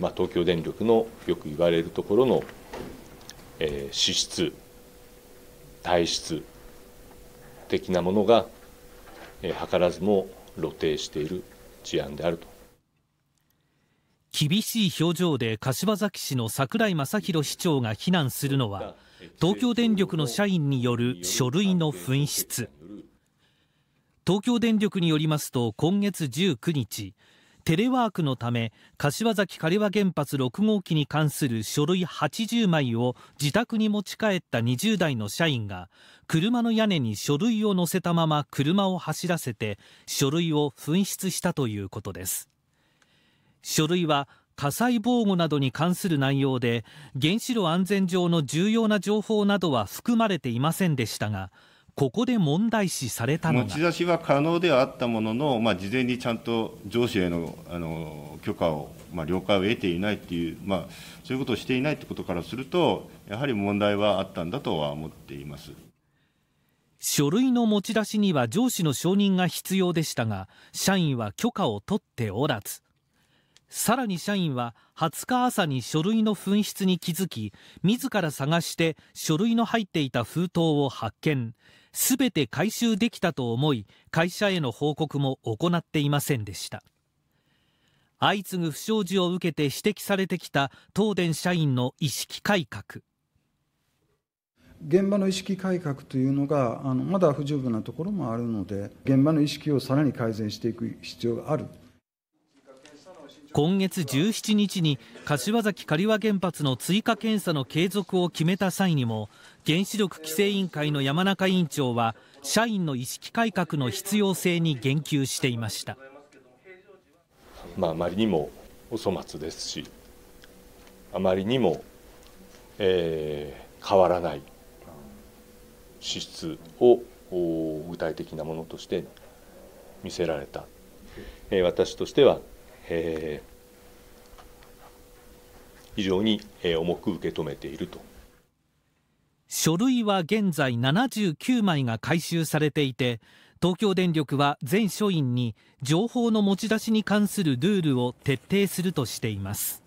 まあ、東京電力のよく言われるところの、えー、支出体質的なものが、えー、図らずも露呈している事案であると厳しい表情で柏崎市の櫻井正弘市長が非難するのは東京電力の社員による書類の紛失東京電力によりますと今月19日テレワークのため柏崎刈羽原発6号機に関する書類80枚を自宅に持ち帰った20代の社員が車の屋根に書類を載せたまま車を走らせて書類を紛失したということです書類は火災防護などに関する内容で原子炉安全上の重要な情報などは含まれていませんでしたがここで問題視されたのが持ち出しは可能ではあったものの、まあ、事前にちゃんと上司へのあの許可を、まあ、了解を得ていないという、まあ、そういうことをしていないということからすると、やはり問題はあったんだとは思っています書類の持ち出しには上司の承認が必要でしたが、社員は許可を取っておらず。さらに社員は20日朝に書類の紛失に気づき自ら探して書類の入っていた封筒を発見すべて回収できたと思い会社への報告も行っていませんでした相次ぐ不祥事を受けて指摘されてきた東電社員の意識改革現場の意識改革というのがあのまだ不十分なところもあるので現場の意識をさらに改善していく必要がある今月17日に柏崎刈羽原発の追加検査の継続を決めた際にも原子力規制委員会の山中委員長は社員の意識改革の必要性に言及していました、まあ、あまりにもお粗末ですしあまりにも、えー、変わらない支出を具体的なものとして見せられた、えー、私としてはえー、非常に重く受け止めていると書類は現在79枚が回収されていて東京電力は全署員に情報の持ち出しに関するルールを徹底するとしています